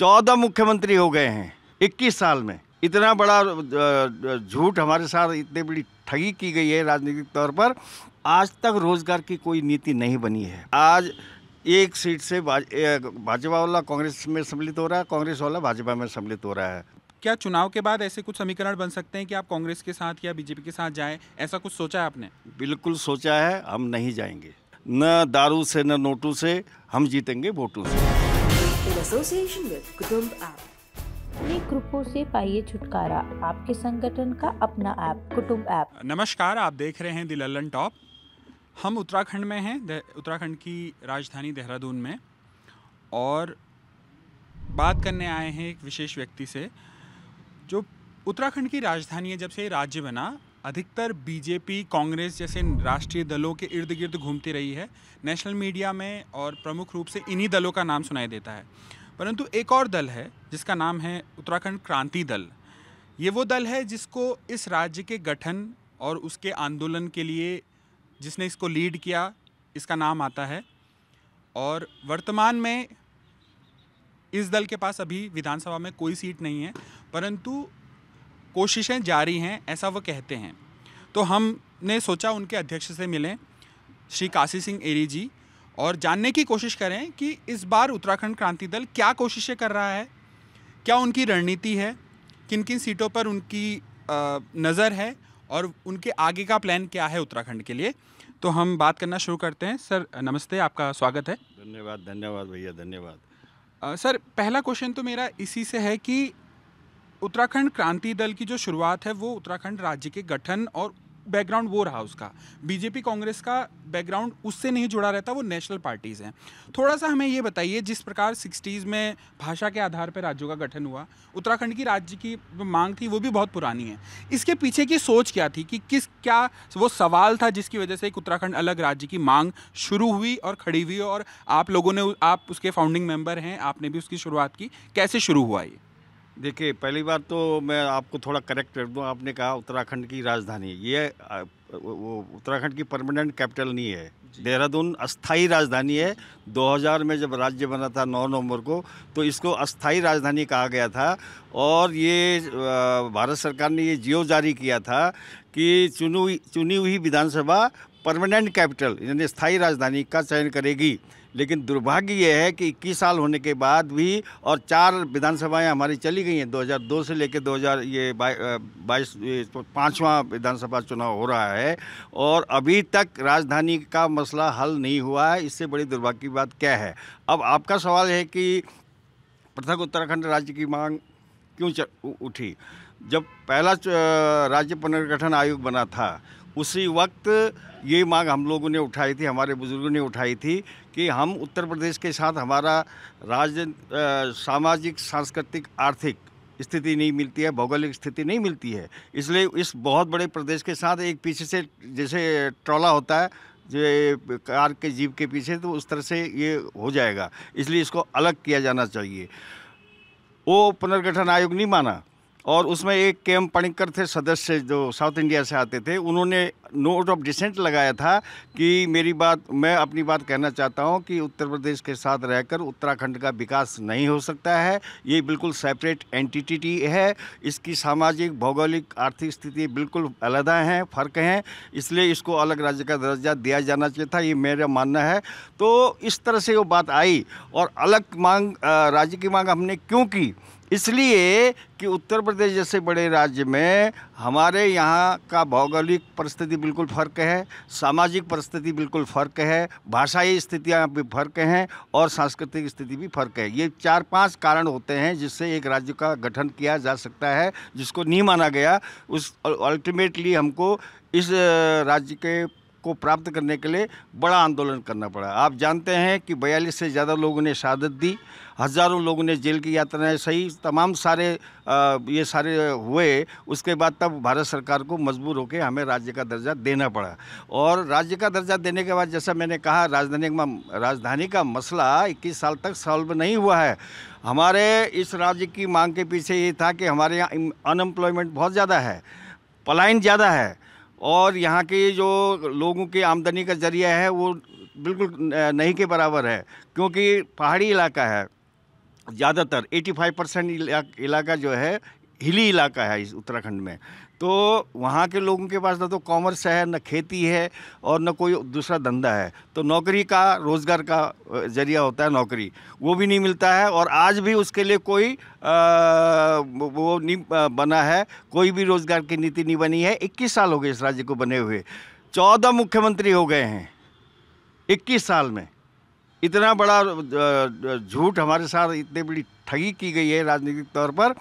चौदह मुख्यमंत्री हो गए हैं इक्कीस साल में इतना बड़ा झूठ हमारे साथ इतनी बड़ी ठगी की गई है राजनीतिक तौर पर आज तक रोजगार की कोई नीति नहीं बनी है आज एक सीट से भाजपा वाला कांग्रेस में सम्मिलित हो रहा है कांग्रेस वाला भाजपा में सम्मिलित हो रहा है क्या चुनाव के बाद ऐसे कुछ समीकरण बन सकते हैं कि आप कांग्रेस के साथ या बीजेपी के साथ जाएं ऐसा कुछ सोचा है आपने बिल्कुल सोचा है हम नहीं जाएंगे न दारू से न नोटू से हम जीतेंगे वोटू से एसोसिएशन विद कुटुंब ऐप अपनी ग्रुपों से पाइए छुटकारा आपके संगठन का अपना ऐप कुटुंब ऐप नमस्कार आप देख रहे हैं द लल्लन टॉप हम उत्तराखंड में हैं उत्तराखंड की राजधानी देहरादून में और बात करने आए हैं एक विशेष व्यक्ति से जो उत्तराखंड की राजधानी है जब से राज्य बना अधिकतर बीजेपी कांग्रेस जैसे राष्ट्रीय दलों के इर्द गिर्द घूमती रही है नेशनल मीडिया में और प्रमुख रूप से इन्हीं दलों का नाम सुनाई देता है परंतु एक और दल है जिसका नाम है उत्तराखंड क्रांति दल ये वो दल है जिसको इस राज्य के गठन और उसके आंदोलन के लिए जिसने इसको लीड किया इसका नाम आता है और वर्तमान में इस दल के पास अभी विधानसभा में कोई सीट नहीं है परंतु कोशिशें जारी हैं ऐसा वो कहते हैं तो हमने सोचा उनके अध्यक्ष से मिलें श्री काशी सिंह एरी जी और जानने की कोशिश करें कि इस बार उत्तराखंड क्रांति दल क्या कोशिशें कर रहा है क्या उनकी रणनीति है किन किन सीटों पर उनकी नज़र है और उनके आगे का प्लान क्या है उत्तराखंड के लिए तो हम बात करना शुरू करते हैं सर नमस्ते आपका स्वागत है धन्यवाद धन्यवाद भैया धन्यवाद सर पहला क्वेश्चन तो मेरा इसी से है कि उत्तराखंड क्रांति दल की जो शुरुआत है वो उत्तराखंड राज्य के गठन और बैकग्राउंड वो रहा उसका बीजेपी कांग्रेस का बैकग्राउंड उससे नहीं जुड़ा रहता वो नेशनल पार्टीज़ हैं थोड़ा सा हमें ये बताइए जिस प्रकार सिक्सटीज़ में भाषा के आधार पर राज्यों का गठन हुआ उत्तराखंड की राज्य की मांग थी वो भी बहुत पुरानी है इसके पीछे की सोच क्या थी कि किस क्या वो सवाल था जिसकी वजह से एक उत्तराखंड अलग राज्य की मांग शुरू हुई और खड़ी हुई और आप लोगों ने आप उसके फाउंडिंग मेम्बर हैं आपने भी उसकी शुरुआत की कैसे शुरू हुआ ये देखिए पहली बात तो मैं आपको थोड़ा करेक्ट कर दूँ आपने कहा उत्तराखंड की राजधानी ये वो उत्तराखंड की परमानेंट कैपिटल नहीं है देहरादून अस्थाई राजधानी है 2000 में जब राज्य बना था 9 नवंबर को तो इसको अस्थाई राजधानी कहा गया था और ये भारत सरकार ने ये जियो जारी किया था कि चुनी चुनी हुई विधानसभा परमानेंट कैपिटल यानी स्थायी राजधानी का चयन करेगी लेकिन दुर्भाग्य ये है कि इक्कीस साल होने के बाद भी और चार विधानसभाएं हमारी चली गई हैं 2002 से लेकर 2000 ये बाईस पाँचवा विधानसभा चुनाव हो रहा है और अभी तक राजधानी का मसला हल नहीं हुआ है इससे बड़ी दुर्भाग्य की बात क्या है अब आपका सवाल है कि पृथक उत्तराखंड राज्य की मांग क्यों उठी जब पहला राज्य पुनर्गठन आयोग बना था उसी वक्त ये मांग हम लोगों ने उठाई थी हमारे बुज़ुर्गों ने उठाई थी कि हम उत्तर प्रदेश के साथ हमारा राज सामाजिक सांस्कृतिक आर्थिक स्थिति नहीं मिलती है भौगोलिक स्थिति नहीं मिलती है इसलिए इस बहुत बड़े प्रदेश के साथ एक पीछे से जैसे ट्रॉला होता है जो कार के जीप के पीछे तो उस तरह से ये हो जाएगा इसलिए इसको अलग किया जाना चाहिए वो पुनर्गठन आयोग नहीं माना और उसमें एक के एम पणिकर थे सदस्य जो साउथ इंडिया से आते थे उन्होंने नोट ऑफ डिसेंट लगाया था कि मेरी बात मैं अपनी बात कहना चाहता हूं कि उत्तर प्रदेश के साथ रहकर उत्तराखंड का विकास नहीं हो सकता है ये बिल्कुल सेपरेट एंटिटी है इसकी सामाजिक भौगोलिक आर्थिक स्थिति बिल्कुल अलहदा हैं फ़र्क हैं इसलिए इसको अलग राज्य का दर्जा दिया जाना चाहिए था ये मेरा मानना है तो इस तरह से वो बात आई और अलग मांग राज्य की मांग हमने क्यों की इसलिए कि उत्तर प्रदेश जैसे बड़े राज्य में हमारे यहाँ का भौगोलिक परिस्थिति बिल्कुल फ़र्क है सामाजिक परिस्थिति बिल्कुल फ़र्क है भाषाई स्थितियाँ भी फ़र्क हैं और सांस्कृतिक स्थिति भी फ़र्क है ये चार पांच कारण होते हैं जिससे एक राज्य का गठन किया जा सकता है जिसको नहीं माना गया उस अल्टीमेटली हमको इस राज्य के को प्राप्त करने के लिए बड़ा आंदोलन करना पड़ा आप जानते हैं कि बयालीस से ज़्यादा लोगों ने शहादत दी हज़ारों लोगों ने जेल की यात्राएं सही तमाम सारे आ, ये सारे हुए उसके बाद तब भारत सरकार को मजबूर होकर हमें राज्य का दर्जा देना पड़ा और राज्य का दर्जा देने के बाद जैसा मैंने कहा राजधानी राजधानी का मसला इक्कीस साल तक सॉल्व नहीं हुआ है हमारे इस राज्य की मांग के पीछे ये था कि हमारे यहाँ अनएम्प्लॉयमेंट बहुत ज़्यादा है पलायन ज़्यादा है और यहाँ के जो लोगों की आमदनी का ज़रिया है वो बिल्कुल नहीं के बराबर है क्योंकि पहाड़ी इलाका है ज़्यादातर 85 परसेंट इलाका जो है हिली इलाका है इस उत्तराखंड में तो वहाँ के लोगों के पास ना तो कॉमर्स है ना खेती है और ना कोई दूसरा धंधा है तो नौकरी का रोज़गार का जरिया होता है नौकरी वो भी नहीं मिलता है और आज भी उसके लिए कोई आ, वो नहीं बना है कोई भी रोज़गार की नीति नहीं बनी है इक्कीस साल हो गए इस राज्य को बने हुए चौदह मुख्यमंत्री हो गए हैं इक्कीस साल में इतना बड़ा झूठ हमारे साथ इतनी बड़ी ठगी की गई है राजनीतिक तौर पर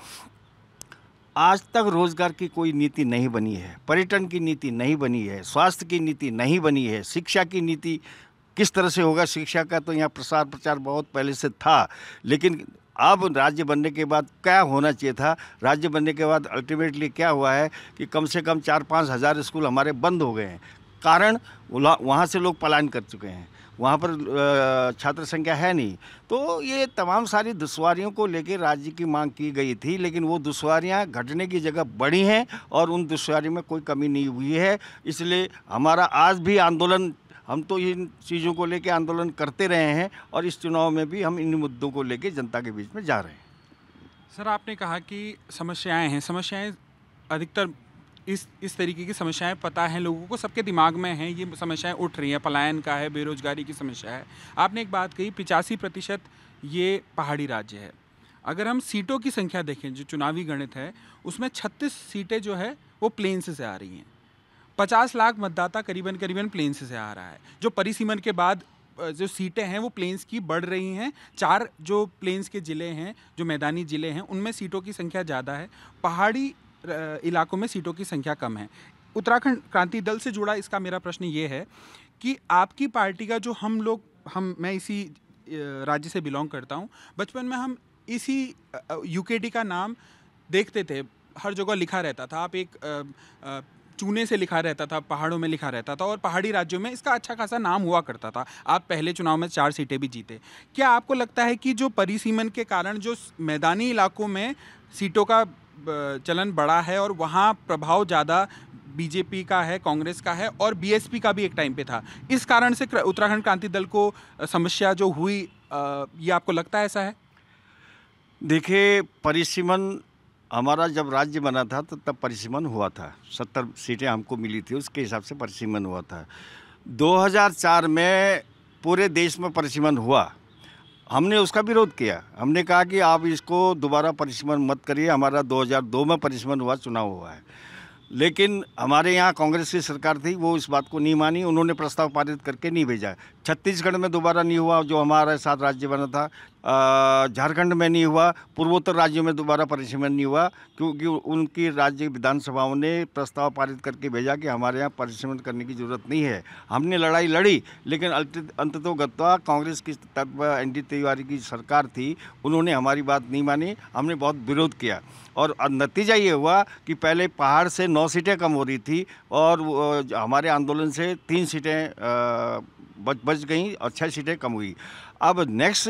आज तक रोजगार की कोई नीति नहीं बनी है पर्यटन की नीति नहीं बनी है स्वास्थ्य की नीति नहीं बनी है शिक्षा की नीति किस तरह से होगा शिक्षा का तो यहाँ प्रसार प्रचार बहुत पहले से था लेकिन अब राज्य बनने के बाद क्या होना चाहिए था राज्य बनने के बाद अल्टीमेटली क्या हुआ है कि कम से कम चार पाँच हज़ार स्कूल हमारे बंद हो गए हैं कारण वहाँ से लोग पलायन कर चुके हैं वहाँ पर छात्र संख्या है नहीं तो ये तमाम सारी दुश्वारियों को लेकर राज्य की मांग की गई थी लेकिन वो दुश्वारियाँ घटने की जगह बढ़ी हैं और उन दुश्वारियों में कोई कमी नहीं हुई है इसलिए हमारा आज भी आंदोलन हम तो इन चीज़ों को लेकर आंदोलन करते रहे हैं और इस चुनाव में भी हम इन मुद्दों को लेकर जनता के बीच में जा रहे हैं सर आपने कहा कि समस्याएं हैं समस्याएं अधिकतर इस इस तरीके की समस्याएं पता हैं लोगों को सबके दिमाग में हैं ये समस्याएं उठ रही हैं पलायन का है बेरोजगारी की समस्या है आपने एक बात कही पिचासी प्रतिशत ये पहाड़ी राज्य है अगर हम सीटों की संख्या देखें जो चुनावी गणित है उसमें छत्तीस सीटें जो है वो प्लेन्स से आ रही हैं पचास लाख मतदाता करीबन करीबन प्लेन्स से आ रहा है जो परिसीमन के बाद जो सीटें हैं वो प्लेन्स की बढ़ रही हैं चार जो प्लेन्स के ज़िले हैं जो मैदानी ज़िले हैं उनमें सीटों की संख्या ज़्यादा है पहाड़ी इलाकों में सीटों की संख्या कम है उत्तराखंड क्रांति दल से जुड़ा इसका मेरा प्रश्न ये है कि आपकी पार्टी का जो हम लोग हम मैं इसी राज्य से बिलोंग करता हूँ बचपन में हम इसी यूकेडी का नाम देखते थे हर जगह लिखा रहता था आप एक आ, आ, चूने से लिखा रहता था पहाड़ों में लिखा रहता था और पहाड़ी राज्यों में इसका अच्छा खासा नाम हुआ करता था आप पहले चुनाव में चार सीटें भी जीते क्या आपको लगता है कि जो परिसीमन के कारण जो मैदानी इलाकों में सीटों का चलन बड़ा है और वहाँ प्रभाव ज़्यादा बीजेपी का है कांग्रेस का है और बीएसपी का भी एक टाइम पे था इस कारण से उत्तराखंड क्रांति दल को समस्या जो हुई ये आपको लगता है ऐसा है देखिए परिसीमन हमारा जब राज्य बना था तो तब परिसीमन हुआ था सत्तर सीटें हमको मिली थी उसके हिसाब से परिसीमन हुआ था 2004 में पूरे देश में परिसीमन हुआ हमने उसका विरोध किया हमने कहा कि आप इसको दोबारा परिसमन मत करिए हमारा 2002 में परिसमन हुआ चुनाव हुआ है लेकिन हमारे यहाँ कांग्रेस की सरकार थी वो इस बात को नहीं मानी उन्होंने प्रस्ताव पारित करके नहीं भेजा छत्तीसगढ़ में दोबारा नहीं हुआ जो हमारे साथ राज्य बना था झारखंड में नहीं हुआ पूर्वोत्तर राज्यों में दोबारा परिसीमन नहीं हुआ क्योंकि उनकी राज्य विधानसभाओं ने प्रस्ताव पारित करके भेजा कि हमारे यहाँ परिसीमन करने की ज़रूरत नहीं है हमने लड़ाई लड़ी लेकिन गत्वा कांग्रेस की तत्व एन तिवारी की सरकार थी उन्होंने हमारी बात नहीं मानी हमने बहुत विरोध किया और नतीजा ये हुआ कि पहले पहाड़ से नौ सीटें कम हो रही थी और हमारे आंदोलन से तीन सीटें बच बच गई और छः सीटें कम हुई अब नेक्स्ट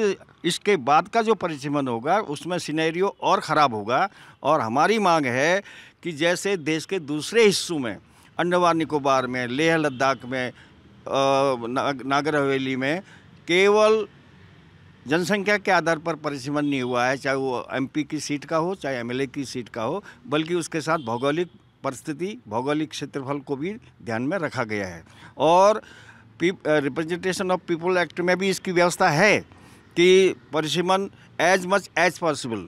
इसके बाद का जो परिसीमन होगा उसमें सिनेरियो और ख़राब होगा और हमारी मांग है कि जैसे देश के दूसरे हिस्सों में अंडमान निकोबार में लेह लद्दाख में नागर हवेली में केवल जनसंख्या के आधार पर परिसीमन नहीं हुआ है चाहे वो एमपी की सीट का हो चाहे एमएलए की सीट का हो बल्कि उसके साथ भौगोलिक परिस्थिति भौगोलिक क्षेत्रफल को भी ध्यान में रखा गया है और रिप्रेजेंटेशन ऑफ पीपल एक्ट में भी इसकी व्यवस्था है कि परिसीमन एज मच एज पॉसिबल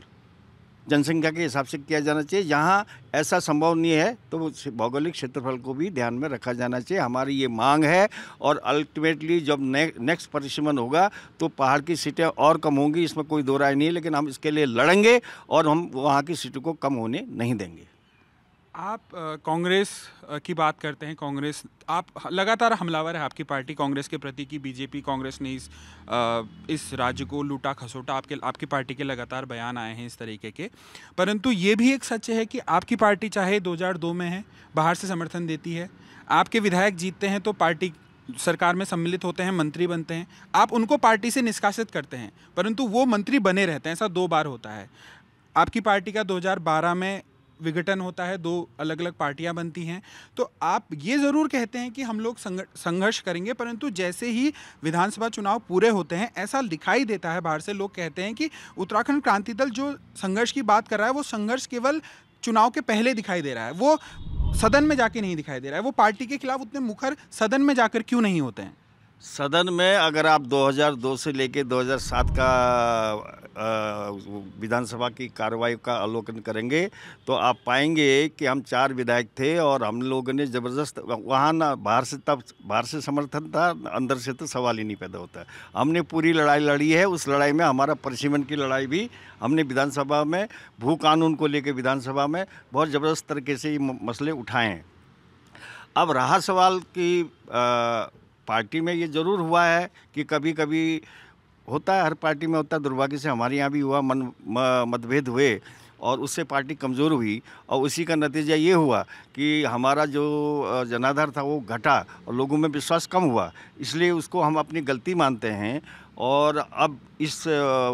जनसंख्या के हिसाब से किया जाना चाहिए जहाँ ऐसा संभव नहीं है तो भौगोलिक क्षेत्रफल को भी ध्यान में रखा जाना चाहिए हमारी ये मांग है और अल्टीमेटली जब ने, नेक्स्ट परिसीमन होगा तो पहाड़ की सीटें और कम होंगी इसमें कोई दो राय नहीं लेकिन हम इसके लिए लड़ेंगे और हम वहाँ की सीटों को कम होने नहीं देंगे आप कांग्रेस की बात करते हैं कांग्रेस आप लगातार हमलावर है आपकी पार्टी कांग्रेस के प्रति कि बीजेपी कांग्रेस ने इस आ, इस राज्य को लूटा खसोटा आपके आपकी पार्टी के लगातार बयान आए हैं इस तरीके के परंतु ये भी एक सच है कि आपकी पार्टी चाहे 2002 में है बाहर से समर्थन देती है आपके विधायक जीतते हैं तो पार्टी सरकार में सम्मिलित होते हैं मंत्री बनते हैं आप उनको पार्टी से निष्कासित करते हैं परंतु वो मंत्री बने रहते हैं ऐसा दो बार होता है आपकी पार्टी का 2012 में विघटन होता है दो अलग अलग पार्टियां बनती हैं तो आप ये ज़रूर कहते हैं कि हम लोग संघर्ष करेंगे परंतु जैसे ही विधानसभा चुनाव पूरे होते हैं ऐसा दिखाई देता है बाहर से लोग कहते हैं कि उत्तराखंड क्रांति दल जो संघर्ष की बात कर रहा है वो संघर्ष केवल चुनाव के पहले दिखाई दे रहा है वो सदन में जाके नहीं दिखाई दे रहा है वो पार्टी के खिलाफ उतने मुखर सदन में जाकर क्यों नहीं होते हैं सदन में अगर आप 2002 से लेके 2007 का विधानसभा की कार्रवाई का अवलोकन करेंगे तो आप पाएंगे कि हम चार विधायक थे और हम लोगों ने ज़बरदस्त वहाँ ना बाहर से तब बाहर से समर्थन था अंदर से तो सवाल ही नहीं पैदा होता हमने पूरी लड़ाई लड़ी है उस लड़ाई में हमारा परिसीमन की लड़ाई भी हमने विधानसभा में भू कानून को लेकर विधानसभा में बहुत ज़बरदस्त तरीके से ये मसले उठाए हैं अब रहा सवाल की पार्टी में ये ज़रूर हुआ है कि कभी कभी होता है हर पार्टी में होता है दुर्भाग्य से हमारे यहाँ भी हुआ मन मतभेद हुए और उससे पार्टी कमज़ोर हुई और उसी का नतीजा ये हुआ कि हमारा जो जनाधार था वो घटा और लोगों में विश्वास कम हुआ इसलिए उसको हम अपनी गलती मानते हैं और अब इस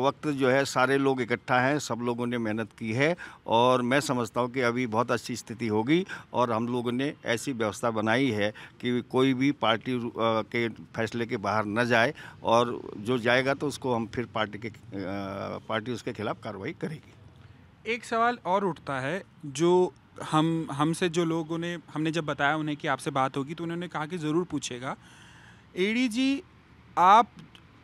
वक्त जो है सारे लोग इकट्ठा हैं सब लोगों ने मेहनत की है और मैं समझता हूँ कि अभी बहुत अच्छी स्थिति होगी और हम लोगों ने ऐसी व्यवस्था बनाई है कि कोई भी पार्टी के फैसले के बाहर न जाए और जो जाएगा तो उसको हम फिर पार्टी के पार्टी उसके खिलाफ़ कार्रवाई करेगी एक सवाल और उठता है जो हम हमसे जो लोगों ने हमने जब बताया उन्हें कि आपसे बात होगी तो उन्होंने कहा कि ज़रूर पूछेगा जी आप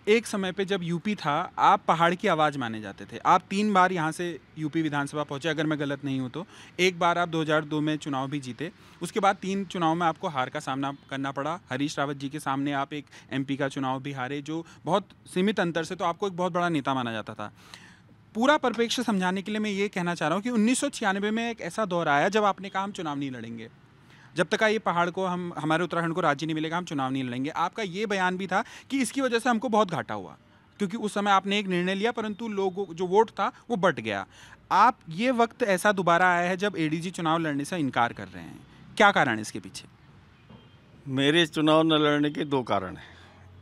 एक समय पे जब यूपी था आप पहाड़ की आवाज़ माने जाते थे आप तीन बार यहाँ से यूपी विधानसभा पहुँचे अगर मैं गलत नहीं हूँ तो एक बार आप 2002 में चुनाव भी जीते उसके बाद तीन चुनाव में आपको हार का सामना करना पड़ा हरीश रावत जी के सामने आप एक एमपी का चुनाव भी हारे जो बहुत सीमित अंतर से तो आपको एक बहुत बड़ा नेता माना जाता था पूरा परिप्रेक्ष्य समझाने के लिए मैं ये कहना चाह रहा हूँ कि उन्नीस में एक ऐसा दौर आया जब आपने कहा हम चुनाव नहीं लड़ेंगे जब तक ये पहाड़ को हम हमारे उत्तराखंड को राज्य नहीं मिलेगा हम चुनाव नहीं लड़ेंगे आपका ये बयान भी था कि इसकी वजह से हमको बहुत घाटा हुआ क्योंकि उस समय आपने एक निर्णय लिया परंतु लोग जो वोट था वो बट गया आप ये वक्त ऐसा दोबारा आया है जब एडीजी चुनाव लड़ने से इनकार कर रहे हैं क्या कारण है इसके पीछे मेरे चुनाव न लड़ने के दो कारण हैं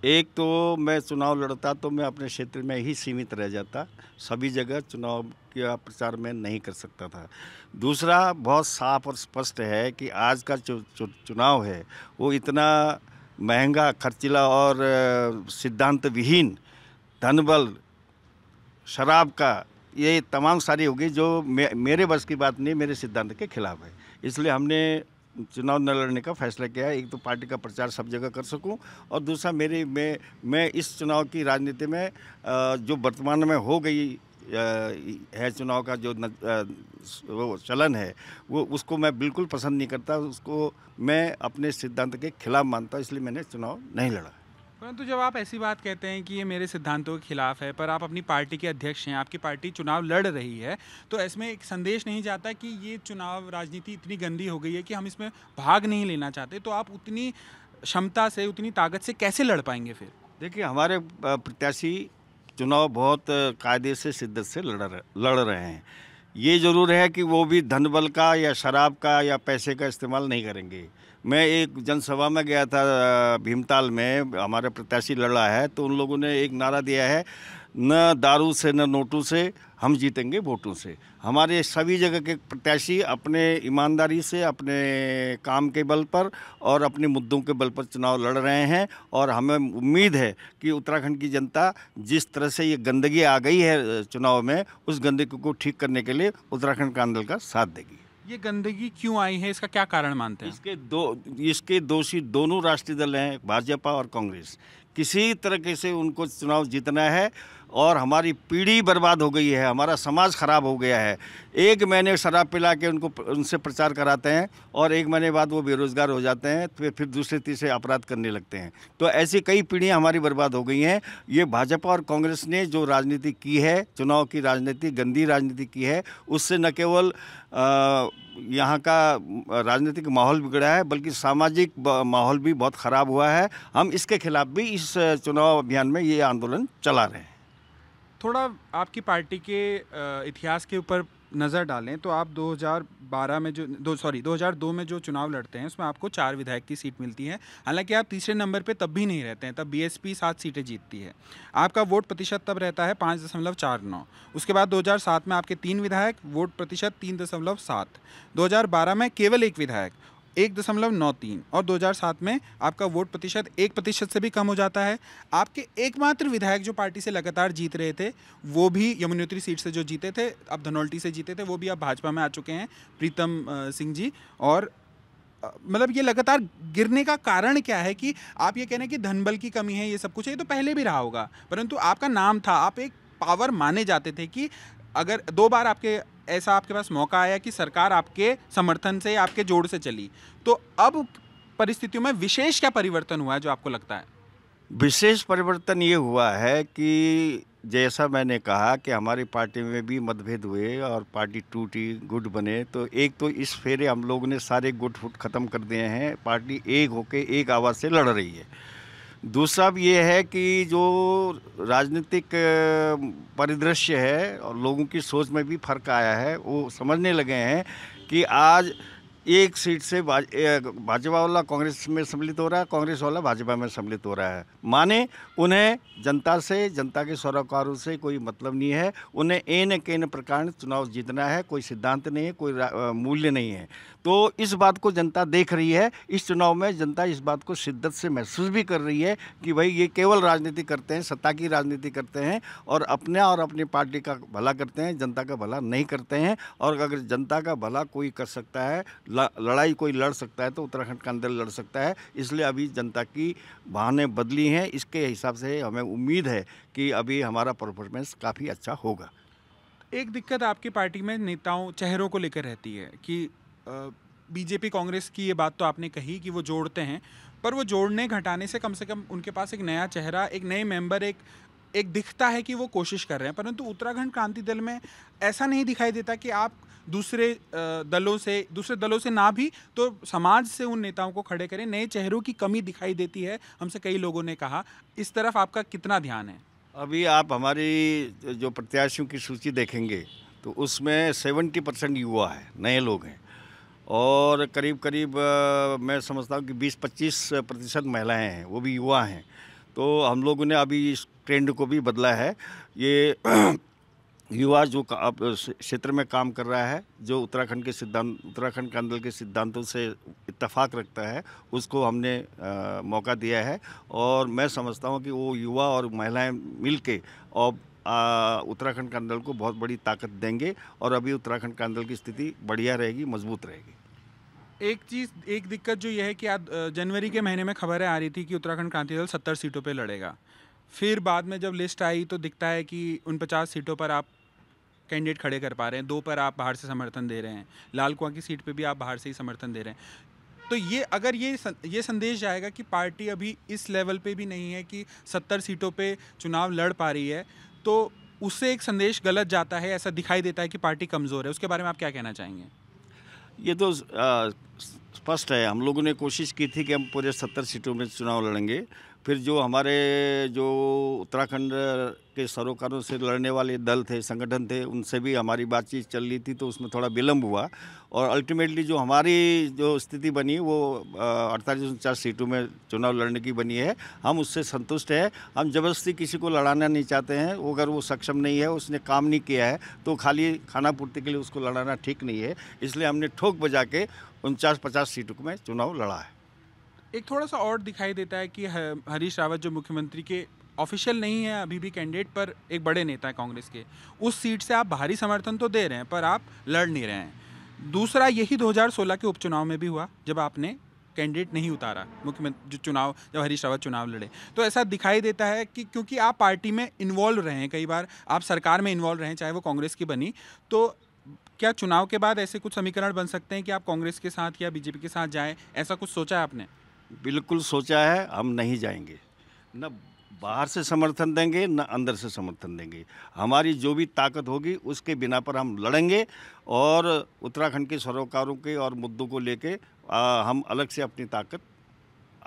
एक तो मैं चुनाव लड़ता तो मैं अपने क्षेत्र में ही सीमित रह जाता सभी जगह चुनाव का प्रचार मैं नहीं कर सकता था दूसरा बहुत साफ और स्पष्ट है कि आज का जो चु, चु, चुनाव है वो इतना महंगा खर्चिला और सिद्धांत विहीन धनबल शराब का ये तमाम सारी होगी जो मे, मेरे बस की बात नहीं मेरे सिद्धांत के खिलाफ है इसलिए हमने चुनाव न लड़ने का फैसला किया है एक तो पार्टी का प्रचार सब जगह कर सकूं और दूसरा मेरे में मैं इस चुनाव की राजनीति में जो वर्तमान में हो गई है चुनाव का जो न, वो चलन है वो उसको मैं बिल्कुल पसंद नहीं करता उसको मैं अपने सिद्धांत के खिलाफ मानता इसलिए मैंने चुनाव नहीं लड़ा परंतु जब आप ऐसी बात कहते हैं कि ये मेरे सिद्धांतों के खिलाफ है पर आप अपनी पार्टी के अध्यक्ष हैं आपकी पार्टी चुनाव लड़ रही है तो इसमें एक संदेश नहीं जाता कि ये चुनाव राजनीति इतनी गंदी हो गई है कि हम इसमें भाग नहीं लेना चाहते तो आप उतनी क्षमता से उतनी ताकत से कैसे लड़ पाएंगे फिर देखिए हमारे प्रत्याशी चुनाव बहुत कायदे से शिद्दत से लड़ लड़ रहे हैं ये ज़रूर है कि वो भी धन बल का या शराब का या पैसे का इस्तेमाल नहीं करेंगे मैं एक जनसभा में गया था भीमताल में हमारे प्रत्याशी लड़ा है तो उन लोगों ने एक नारा दिया है न दारू से न नोटों से हम जीतेंगे वोटों से हमारे सभी जगह के प्रत्याशी अपने ईमानदारी से अपने काम के बल पर और अपने मुद्दों के बल पर चुनाव लड़ रहे हैं और हमें उम्मीद है कि उत्तराखंड की जनता जिस तरह से ये गंदगी आ गई है चुनाव में उस गंदगी को ठीक करने के लिए उत्तराखंड का आंदोलन का साथ देगी ये गंदगी क्यों आई है इसका क्या कारण मानते हैं इसके दो इसके दोषी दोनों राष्ट्रीय दल हैं भाजपा और कांग्रेस किसी तरीके से उनको चुनाव जीतना है और हमारी पीढ़ी बर्बाद हो गई है हमारा समाज ख़राब हो गया है एक महीने शराब पिला के उनको उनसे प्रचार कराते हैं और एक महीने बाद वो बेरोज़गार हो जाते हैं तो फिर दूसरे तीसरे अपराध करने लगते हैं तो ऐसी कई पीढ़ियाँ हमारी बर्बाद हो गई हैं ये भाजपा और कांग्रेस ने जो राजनीति की है चुनाव की राजनीति गंदी राजनीति की है उससे न केवल यहाँ का राजनीतिक माहौल बिगड़ा है बल्कि सामाजिक माहौल भी बहुत ख़राब हुआ है हम इसके खिलाफ भी इस चुनाव अभियान में ये आंदोलन चला रहे हैं थोड़ा आपकी पार्टी के इतिहास के ऊपर नज़र डालें तो आप 2012 में जो दो सॉरी 2002 में जो चुनाव लड़ते हैं उसमें आपको चार विधायक की सीट मिलती है हालांकि आप तीसरे नंबर पे तब भी नहीं रहते हैं तब बीएसपी सात सीटें जीतती है आपका वोट प्रतिशत तब रहता है पाँच दशमलव चार नौ उसके बाद 2007 में आपके तीन विधायक वोट प्रतिशत तीन दशमलव सात दो में केवल एक विधायक एक दशमलव नौ तीन और 2007 में आपका वोट प्रतिशत एक प्रतिशत से भी कम हो जाता है आपके एकमात्र विधायक जो पार्टी से लगातार जीत रहे थे वो भी यमुनोत्री सीट से जो जीते थे अब धनौल्टी से जीते थे वो भी अब भाजपा में आ चुके हैं प्रीतम सिंह जी और मतलब ये लगातार गिरने का कारण क्या है कि आप ये कह रहे हैं कि धनबल की कमी है ये सब कुछ है ये तो पहले भी रहा होगा परंतु आपका नाम था आप एक पावर माने जाते थे कि अगर दो बार आपके ऐसा आपके पास मौका आया कि सरकार आपके समर्थन से आपके जोड़ से चली तो अब परिस्थितियों में विशेष क्या परिवर्तन हुआ है जो आपको लगता है विशेष परिवर्तन ये हुआ है कि जैसा मैंने कहा कि हमारी पार्टी में भी मतभेद हुए और पार्टी टूटी गुट बने तो एक तो इस फेरे हम लोगों ने सारे गुट फुट ख़त्म कर दिए हैं पार्टी एक होके एक आवाज़ से लड़ रही है दूसरा भी ये है कि जो राजनीतिक परिदृश्य है और लोगों की सोच में भी फर्क आया है वो समझने लगे हैं कि आज एक सीट से भाजपा वाला कांग्रेस में सम्मिलित हो रहा है कांग्रेस वाला भाजपा में सम्मिलित हो रहा है माने उन्हें जनता से जनता के सरोकारों से कोई मतलब नहीं है उन्हें एन केन प्रकार चुनाव जीतना है कोई सिद्धांत नहीं है कोई मूल्य नहीं है तो इस बात को जनता देख रही है इस चुनाव में जनता इस बात को शिद्दत से महसूस भी कर रही है कि भाई ये केवल राजनीति करते हैं सत्ता की राजनीति करते हैं और अपने और अपनी पार्टी का भला करते हैं जनता का भला नहीं करते हैं और अगर जनता का भला कोई कर सकता है लड़ाई कोई लड़ सकता है तो उत्तराखंड का अंदर लड़ सकता है इसलिए अभी जनता की बहाने बदली हैं इसके हिसाब से हमें उम्मीद है कि अभी हमारा परफॉर्मेंस काफ़ी अच्छा होगा एक दिक्कत आपकी पार्टी में नेताओं चेहरों को लेकर रहती है कि बीजेपी कांग्रेस की ये बात तो आपने कही कि वो जोड़ते हैं पर वो जोड़ने घटाने से कम से कम उनके पास एक नया चेहरा एक नए मेंबर एक एक दिखता है कि वो कोशिश कर रहे हैं परंतु उत्तराखंड क्रांति दल में ऐसा नहीं दिखाई देता कि आप दूसरे दलों से दूसरे दलों से ना भी तो समाज से उन नेताओं को खड़े करें नए चेहरों की कमी दिखाई देती है हमसे कई लोगों ने कहा इस तरफ आपका कितना ध्यान है अभी आप हमारी जो प्रत्याशियों की सूची देखेंगे तो उसमें सेवेंटी परसेंट युवा है नए लोग हैं और करीब करीब मैं समझता हूँ कि बीस पच्चीस प्रतिशत महिलाएँ हैं वो भी युवा हैं तो हम लोगों ने अभी इस ट्रेंड को भी बदला है ये युवा जो अब क्षेत्र में काम कर रहा है जो उत्तराखंड के सिद्धांत उत्तराखंड अंदर के सिद्धांतों से इतफाक रखता है उसको हमने आ, मौका दिया है और मैं समझता हूँ कि वो युवा और महिलाएं मिल के और उत्तराखंड कांदल को बहुत बड़ी ताकत देंगे और अभी उत्तराखंड अंदर की स्थिति बढ़िया रहेगी मजबूत रहेगी एक चीज़ एक दिक्कत जो यह है कि आज जनवरी के महीने में खबरें आ रही थी कि उत्तराखंड क्रांति दल सत्तर सीटों पर लड़ेगा फिर बाद में जब लिस्ट आई तो दिखता है कि उन पचास सीटों पर आप कैंडिडेट खड़े कर पा रहे हैं दो पर आप बाहर से समर्थन दे रहे हैं लाल कुआ की सीट पर भी आप बाहर से ही समर्थन दे रहे हैं तो ये अगर ये ये संदेश जाएगा कि पार्टी अभी इस लेवल पे भी नहीं है कि सत्तर सीटों पे चुनाव लड़ पा रही है तो उससे एक संदेश गलत जाता है ऐसा दिखाई देता है कि पार्टी कमज़ोर है उसके बारे में आप क्या कहना चाहेंगे ये तो स्पष्ट है हम लोगों ने कोशिश की थी कि हम पूरे सत्तर सीटों में चुनाव लड़ेंगे फिर जो हमारे जो उत्तराखंड के सरोकारों से लड़ने वाले दल थे संगठन थे उनसे भी हमारी बातचीत चल रही थी तो उसमें थोड़ा विलम्ब हुआ और अल्टीमेटली जो हमारी जो स्थिति बनी वो अड़तालीस उनचास सीटों में चुनाव लड़ने की बनी है हम उससे संतुष्ट हैं हम ज़बरदस्ती किसी को लड़ाना नहीं चाहते हैं अगर वो सक्षम नहीं है उसने काम नहीं किया है तो खाली खाना पूर्ति के लिए उसको लड़ाना ठीक नहीं है इसलिए हमने ठोक बजा के उनचास पचास सीटों में चुनाव लड़ा है एक थोड़ा सा और दिखाई देता है कि हरीश रावत जो मुख्यमंत्री के ऑफिशियल नहीं है अभी भी कैंडिडेट पर एक बड़े नेता है कांग्रेस के उस सीट से आप भारी समर्थन तो दे रहे हैं पर आप लड़ नहीं रहे हैं दूसरा यही 2016 के उपचुनाव में भी हुआ जब आपने कैंडिडेट नहीं उतारा मुख्यमंत्री जो चुनाव जब हरीश रावत चुनाव लड़े तो ऐसा दिखाई देता है कि क्योंकि आप पार्टी में इन्वॉल्व रहे हैं कई बार आप सरकार में इन्वॉल्व रहे हैं चाहे वो कांग्रेस की बनी तो क्या चुनाव के बाद ऐसे कुछ समीकरण बन सकते हैं कि आप कांग्रेस के साथ या बीजेपी के साथ जाएं ऐसा कुछ सोचा है आपने बिल्कुल सोचा है हम नहीं जाएंगे न बाहर से समर्थन देंगे न अंदर से समर्थन देंगे हमारी जो भी ताकत होगी उसके बिना पर हम लड़ेंगे और उत्तराखंड के सरोकारों के और मुद्दों को लेके हम अलग से अपनी ताकत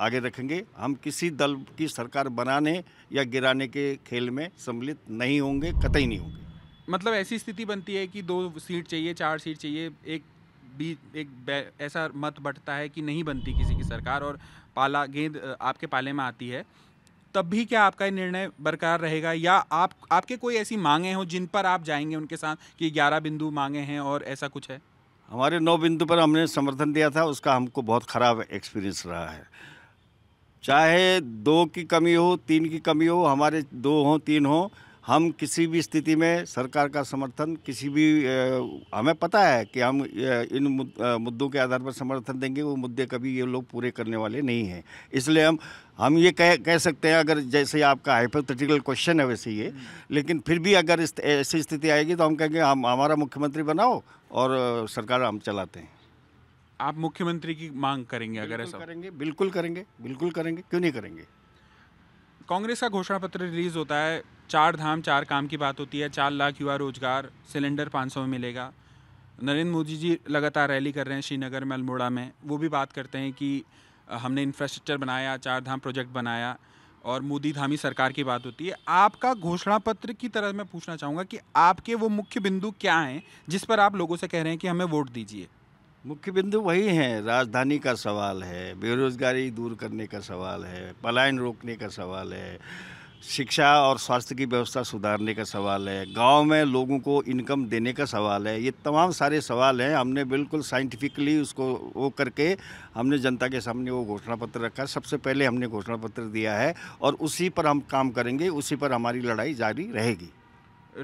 आगे रखेंगे हम किसी दल की सरकार बनाने या गिराने के खेल में सम्मिलित नहीं होंगे कतई नहीं होंगे मतलब ऐसी स्थिति बनती है कि दो सीट चाहिए चार सीट चाहिए एक भी एक ऐसा मत बटता है कि नहीं बनती किसी की सरकार और पाला गेंद आपके पाले में आती है तब भी क्या आपका निर्णय बरकरार रहेगा या आप आपके कोई ऐसी मांगे हों जिन पर आप जाएंगे उनके साथ कि ग्यारह बिंदु मांगे हैं और ऐसा कुछ है हमारे नौ बिंदु पर हमने समर्थन दिया था उसका हमको बहुत ख़राब एक्सपीरियंस रहा है चाहे दो की कमी हो तीन की कमी हो हमारे दो हों तीन हों हम किसी भी स्थिति में सरकार का समर्थन किसी भी हमें पता है कि हम इन मुद्दों के आधार पर समर्थन देंगे वो मुद्दे कभी ये लोग पूरे करने वाले नहीं हैं इसलिए हम हम ये कह कह सकते हैं अगर जैसे आपका हाइपोथेटिकल क्वेश्चन है वैसे ये लेकिन फिर भी अगर ऐसी स्थिति आएगी तो हम कहेंगे हम हमारा मुख्यमंत्री बनाओ और सरकार हम चलाते हैं आप मुख्यमंत्री की मांग करेंगे अगर ऐसा करेंगे बिल्कुल करेंगे बिल्कुल करेंगे क्यों नहीं करेंगे कांग्रेस का घोषणा पत्र रिलीज होता है चार धाम चार काम की बात होती है चार लाख युवा रोजगार सिलेंडर पाँच सौ में मिलेगा नरेंद्र मोदी जी लगातार रैली कर रहे हैं श्रीनगर में अल्मोड़ा में वो भी बात करते हैं कि हमने इंफ्रास्ट्रक्चर बनाया चार धाम प्रोजेक्ट बनाया और मोदी धामी सरकार की बात होती है आपका घोषणा पत्र की तरह मैं पूछना चाहूँगा कि आपके वो मुख्य बिंदु क्या हैं जिस पर आप लोगों से कह रहे हैं कि हमें वोट दीजिए मुख्य बिंदु वही हैं राजधानी का सवाल है बेरोज़गारी दूर करने का सवाल है पलायन रोकने का सवाल है शिक्षा और स्वास्थ्य की व्यवस्था सुधारने का सवाल है गांव में लोगों को इनकम देने का सवाल है ये तमाम सारे सवाल हैं हमने बिल्कुल साइंटिफिकली उसको वो करके हमने जनता के सामने वो घोषणा पत्र रखा सबसे पहले हमने घोषणा पत्र दिया है और उसी पर हम काम करेंगे उसी पर हमारी लड़ाई जारी रहेगी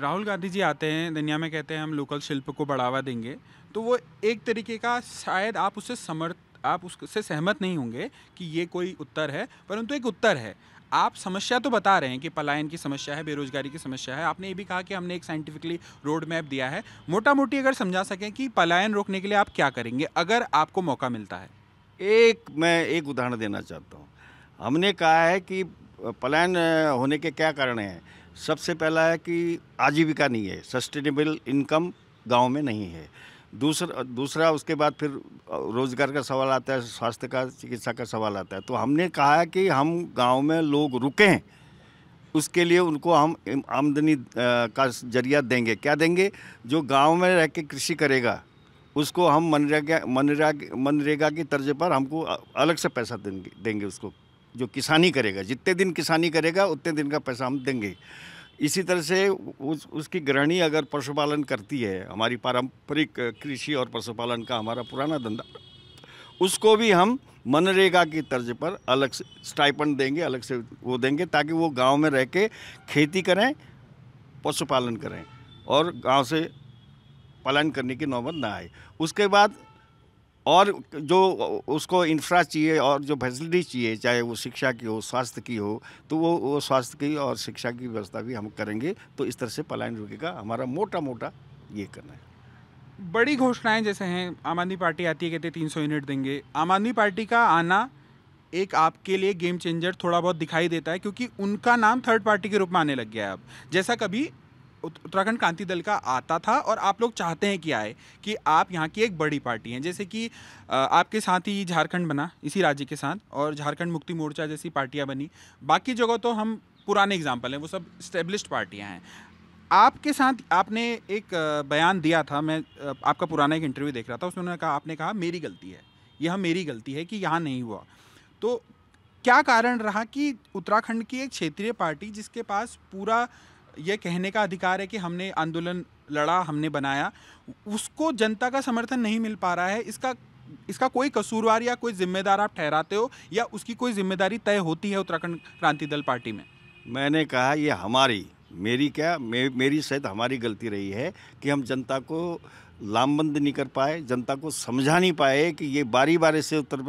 राहुल गांधी जी आते हैं दुनिया में कहते हैं हम लोकल शिल्प को बढ़ावा देंगे तो वो एक तरीके का शायद आप उसे समर्थ आप उससे सहमत नहीं होंगे कि ये कोई उत्तर है परंतु एक उत्तर है आप समस्या तो बता रहे हैं कि पलायन की समस्या है बेरोजगारी की समस्या है आपने ये भी कहा कि हमने एक साइंटिफिकली रोड मैप दिया है मोटा मोटी अगर समझा सकें कि पलायन रोकने के लिए आप क्या करेंगे अगर आपको मौका मिलता है एक मैं एक उदाहरण देना चाहता हूँ हमने कहा है कि पलायन होने के क्या कारण हैं सबसे पहला है कि आजीविका नहीं है सस्टेनेबल इनकम गांव में नहीं है दूसरा दूसरा उसके बाद फिर रोज़गार का सवाल आता है स्वास्थ्य का चिकित्सा का सवाल आता है तो हमने कहा है कि हम गांव में लोग रुकें उसके लिए उनको हम आमदनी का जरिया देंगे क्या देंगे जो गांव में रह के कृषि करेगा उसको हम मनरेगा मनरेगा मनरेगा की तर्ज पर हमको अलग से पैसा देंगे देंगे उसको जो किसानी करेगा जितने दिन किसानी करेगा उतने दिन का पैसा हम देंगे इसी तरह से उस उसकी गृहणी अगर पशुपालन करती है हमारी पारंपरिक कृषि और पशुपालन का हमारा पुराना धंधा उसको भी हम मनरेगा की तर्ज पर अलग से स्टाइपन देंगे अलग से वो देंगे ताकि वो गांव में रह के खेती करें पशुपालन करें और गांव से पालन करने की नौबत ना आए उसके बाद और जो उसको इंफ्रा चाहिए और जो फैसिलिटी चाहिए चाहे वो शिक्षा की हो स्वास्थ्य की हो तो वो वो स्वास्थ्य की और शिक्षा की व्यवस्था भी हम करेंगे तो इस तरह से पलायन रुकेगा हमारा मोटा मोटा ये करना है बड़ी घोषणाएं जैसे हैं आम आदमी पार्टी आती है कहते तीन सौ यूनिट देंगे आम आदमी पार्टी का आना एक आपके लिए गेम चेंजर थोड़ा बहुत दिखाई देता है क्योंकि उनका नाम थर्ड पार्टी के रूप में आने लग गया है अब जैसा कभी उत्तराखंड क्रांति दल का आता था और आप लोग चाहते हैं कि आए कि आप यहाँ की एक बड़ी पार्टी हैं जैसे कि आपके साथ ही झारखंड बना इसी राज्य के साथ और झारखंड मुक्ति मोर्चा जैसी पार्टियाँ बनी बाकी जगह तो हम पुराने एग्जाम्पल हैं वो सब स्टेब्लिश पार्टियाँ हैं आपके साथ आपने एक बयान दिया था मैं आपका पुराना एक इंटरव्यू देख रहा था उसमें उन्होंने कहा आपने कहा मेरी गलती है यह मेरी गलती है कि यहाँ नहीं हुआ तो क्या कारण रहा कि उत्तराखंड की एक क्षेत्रीय पार्टी जिसके पास पूरा ये कहने का अधिकार है कि हमने आंदोलन लड़ा हमने बनाया उसको जनता का समर्थन नहीं मिल पा रहा है इसका इसका कोई कसूरवार या कोई जिम्मेदार आप ठहराते हो या उसकी कोई जिम्मेदारी तय होती है उत्तराखंड क्रांति दल पार्टी में मैंने कहा ये हमारी मेरी क्या मे, मेरी शायद हमारी गलती रही है कि हम जनता को लामबंद नहीं कर पाए जनता को समझा नहीं पाए कि ये बारी बारी से उत्तर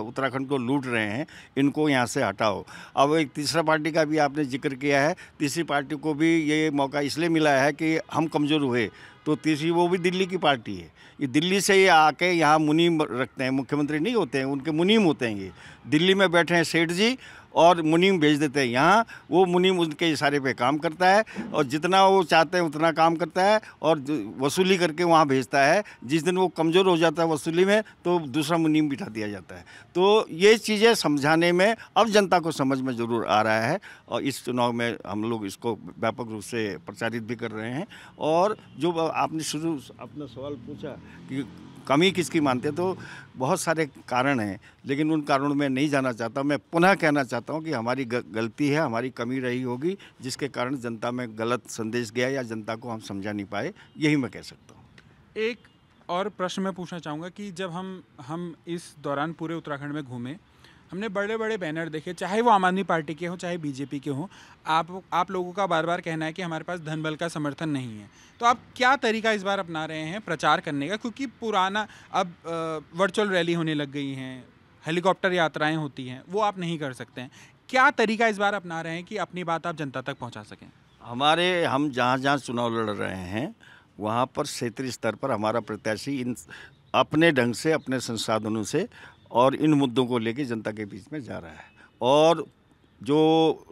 उत्तराखंड को लूट रहे हैं इनको यहाँ से हटाओ अब एक तीसरा पार्टी का भी आपने जिक्र किया है तीसरी पार्टी को भी ये मौका इसलिए मिला है कि हम कमज़ोर हुए तो तीसरी वो भी दिल्ली की पार्टी है ये दिल्ली से ये आके यहाँ मुनीम रखते हैं मुख्यमंत्री नहीं होते हैं उनके मुनीम होते हैं ये दिल्ली में बैठे हैं सेठ जी और मुनीम भेज देते हैं यहाँ वो मुनीम उनके इशारे पे काम करता है और जितना वो चाहते हैं उतना काम करता है और वसूली करके वहाँ भेजता है जिस दिन वो कमज़ोर हो जाता है वसूली में तो दूसरा मुनीम बिठा दिया जाता है तो ये चीज़ें समझाने में अब जनता को समझ में ज़रूर आ रहा है और इस चुनाव में हम लोग इसको व्यापक रूप से प्रचारित भी कर रहे हैं और जो आपने शुरू अपना सवाल पूछा कि कमी किसकी मानते हैं तो बहुत सारे कारण हैं लेकिन उन कारणों में नहीं जाना चाहता मैं पुनः कहना चाहता हूं कि हमारी गलती है हमारी कमी रही होगी जिसके कारण जनता में गलत संदेश गया या जनता को हम समझा नहीं पाए यही मैं कह सकता हूँ एक और प्रश्न मैं पूछना चाहूँगा कि जब हम हम इस दौरान पूरे उत्तराखंड में घूमें हमने बड़े बड़े बैनर देखे चाहे वो आम आदमी पार्टी के हों चाहे बीजेपी के हों आप आप लोगों का बार बार कहना है कि हमारे पास धन बल का समर्थन नहीं है तो आप क्या तरीका इस बार अपना रहे हैं प्रचार करने का क्योंकि पुराना अब वर्चुअल रैली होने लग गई हैं हेलीकॉप्टर यात्राएं होती हैं वो आप नहीं कर सकते हैं क्या तरीका इस बार अपना रहे हैं कि अपनी बात आप जनता तक पहुँचा सकें हमारे हम जहाँ जहाँ चुनाव लड़ रहे हैं वहाँ पर क्षेत्रीय स्तर पर हमारा प्रत्याशी इन अपने ढंग से अपने संसाधनों से और इन मुद्दों को लेके जनता के बीच में जा रहा है और जो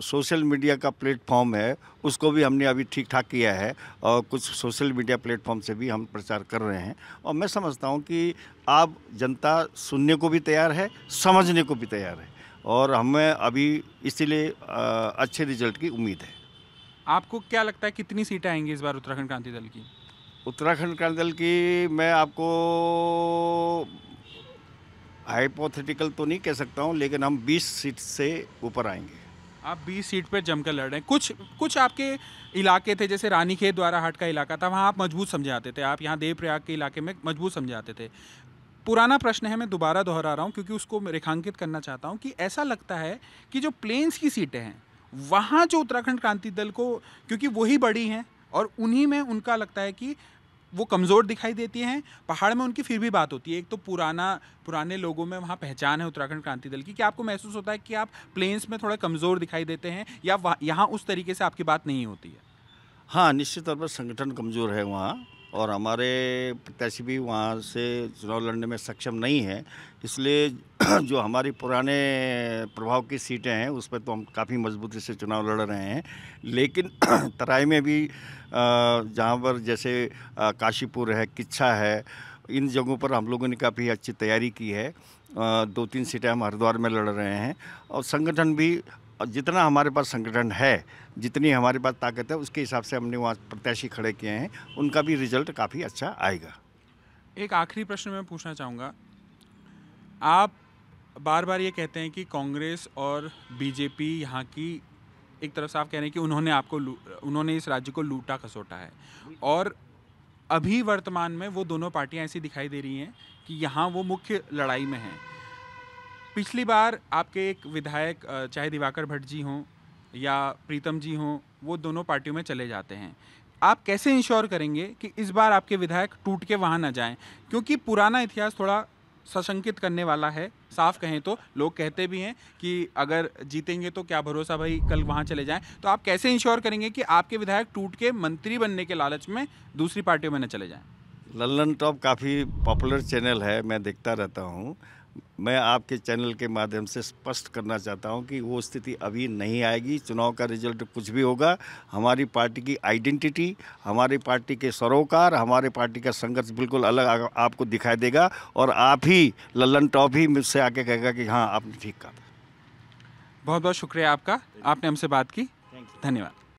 सोशल मीडिया का प्लेटफॉर्म है उसको भी हमने अभी ठीक ठाक किया है और कुछ सोशल मीडिया प्लेटफॉर्म से भी हम प्रचार कर रहे हैं और मैं समझता हूँ कि आप जनता सुनने को भी तैयार है समझने को भी तैयार है और हमें अभी इसीलिए अच्छे रिजल्ट की उम्मीद है आपको क्या लगता है कितनी सीटें आएंगी इस बार उत्तराखंड क्रांति दल की उत्तराखंड क्रांति दल की मैं आपको हाइपोथेटिकल तो नहीं कह सकता हूँ लेकिन हम 20 सीट से ऊपर आएंगे आप 20 सीट पर जमकर लड़ रहे हैं कुछ कुछ आपके इलाके थे जैसे रानी खेत द्वारा हाट का इलाका था वहाँ आप मजबूत समझे आते थे आप यहाँ देवप्रयाग के इलाके में मजबूत समझे आते थे पुराना प्रश्न है मैं दोबारा दोहरा रहा हूँ क्योंकि उसको रेखांकित करना चाहता हूँ कि ऐसा लगता है कि जो प्लेन्स की सीटें हैं वहाँ जो उत्तराखंड क्रांति दल को क्योंकि वही बड़ी हैं और उन्हीं में उनका लगता है कि वो कमज़ोर दिखाई देती हैं पहाड़ में उनकी फिर भी बात होती है एक तो पुराना पुराने लोगों में वहाँ पहचान है उत्तराखंड क्रांति दल की कि आपको महसूस होता है कि आप प्लेन्स में थोड़ा कमज़ोर दिखाई देते हैं या यहाँ उस तरीके से आपकी बात नहीं होती है हाँ निश्चित तौर पर संगठन कमज़ोर है वहाँ और हमारे प्रत्याशी भी वहाँ से चुनाव लड़ने में सक्षम नहीं है इसलिए जो हमारी पुराने प्रभाव की सीटें हैं उस पर तो हम काफ़ी मजबूती से चुनाव लड़ रहे हैं लेकिन तराई में भी जहाँ पर जैसे काशीपुर है किच्छा है इन जगहों पर हम लोगों ने काफ़ी अच्छी तैयारी की है दो तीन सीटें हम हरिद्वार में लड़ रहे हैं और संगठन भी और जितना हमारे पास संगठन है जितनी हमारे पास ताकत है उसके हिसाब से हमने वहाँ प्रत्याशी खड़े किए हैं उनका भी रिजल्ट काफ़ी अच्छा आएगा एक आखिरी प्रश्न मैं पूछना चाहूँगा आप बार बार ये कहते हैं कि कांग्रेस और बीजेपी यहाँ की एक तरफ से आप कह रहे हैं कि उन्होंने आपको उन्होंने इस राज्य को लूटा खसोटा है और अभी वर्तमान में वो दोनों पार्टियाँ ऐसी दिखाई दे रही हैं कि यहाँ वो मुख्य लड़ाई में हैं पिछली बार आपके एक विधायक चाहे दिवाकर भट्ट जी हों या प्रीतम जी हों वो दोनों पार्टियों में चले जाते हैं आप कैसे इंश्योर करेंगे कि इस बार आपके विधायक टूट के वहाँ ना जाएं क्योंकि पुराना इतिहास थोड़ा सशंकित करने वाला है साफ कहें तो लोग कहते भी हैं कि अगर जीतेंगे तो क्या भरोसा भाई कल वहाँ चले जाएं तो आप कैसे इंश्योर करेंगे कि आपके विधायक टूट के मंत्री बनने के लालच में दूसरी पार्टियों में न चले जाएं लल्लन टॉप काफ़ी पॉपुलर चैनल है मैं देखता रहता हूँ मैं आपके चैनल के माध्यम से स्पष्ट करना चाहता हूं कि वो स्थिति अभी नहीं आएगी चुनाव का रिजल्ट कुछ भी होगा हमारी पार्टी की आइडेंटिटी हमारी पार्टी के सरोकार हमारे पार्टी का संघर्ष बिल्कुल अलग आपको दिखाई देगा और आप ही लल्लन टॉप ही मुझसे आके कहेगा कि हाँ आपने ठीक कहा बहुत बहुत शुक्रिया आपका आपने हमसे बात की धन्यवाद